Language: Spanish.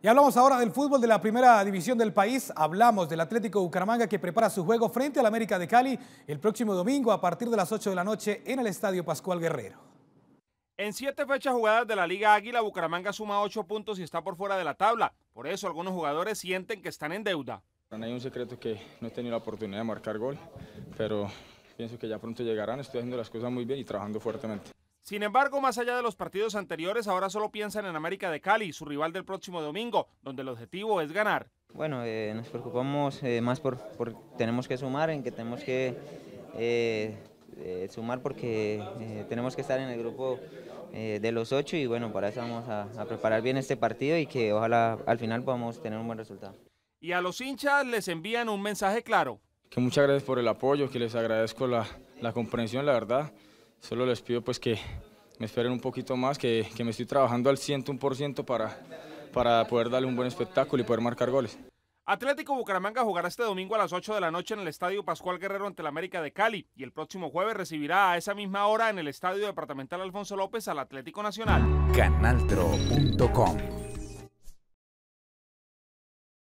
Y hablamos ahora del fútbol de la primera división del país. Hablamos del Atlético Bucaramanga que prepara su juego frente al América de Cali el próximo domingo a partir de las 8 de la noche en el Estadio Pascual Guerrero. En siete fechas jugadas de la Liga Águila, Bucaramanga suma ocho puntos y está por fuera de la tabla. Por eso algunos jugadores sienten que están en deuda. hay un secreto que no he tenido la oportunidad de marcar gol, pero pienso que ya pronto llegarán. Estoy haciendo las cosas muy bien y trabajando fuertemente. Sin embargo, más allá de los partidos anteriores, ahora solo piensan en América de Cali, su rival del próximo domingo, donde el objetivo es ganar. Bueno, eh, nos preocupamos eh, más por, por, tenemos que sumar, en que tenemos que eh, sumar porque tenemos que estar en el grupo de los ocho y bueno, para eso vamos a, preparar bien este partido y que ojalá al final podamos tener un buen resultado. Y a los hinchas les envían un mensaje claro. Que muchas gracias por el apoyo, que les agradezco la comprensión, la verdad. Solo les pido pues que me esperen un poquito más, que, me estoy trabajando al 101% para, para poder darle un buen espectáculo y poder marcar goles. Atlético Bucaramanga jugará este domingo a las 8 de la noche en el Estadio Pascual Guerrero ante la América de Cali y el próximo jueves recibirá a esa misma hora en el Estadio Departamental Alfonso López al Atlético Nacional. Canaltro.com